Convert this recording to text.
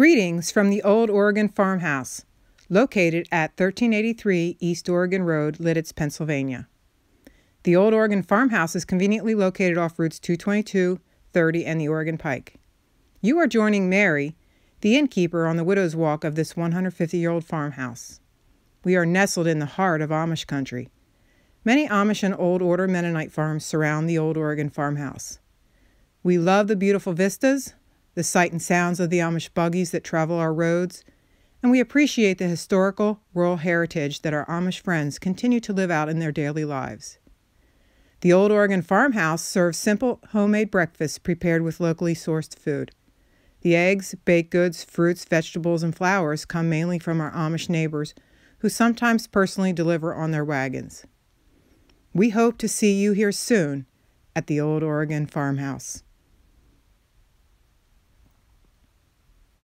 Greetings from the Old Oregon Farmhouse, located at 1383 East Oregon Road, Lidditz, Pennsylvania. The Old Oregon Farmhouse is conveniently located off routes 222, 30, and the Oregon Pike. You are joining Mary, the innkeeper, on the widow's walk of this 150 year old farmhouse. We are nestled in the heart of Amish country. Many Amish and Old Order Mennonite farms surround the Old Oregon Farmhouse. We love the beautiful vistas, the sight and sounds of the Amish buggies that travel our roads, and we appreciate the historical rural heritage that our Amish friends continue to live out in their daily lives. The Old Oregon Farmhouse serves simple homemade breakfasts prepared with locally sourced food. The eggs, baked goods, fruits, vegetables, and flowers come mainly from our Amish neighbors, who sometimes personally deliver on their wagons. We hope to see you here soon at the Old Oregon Farmhouse.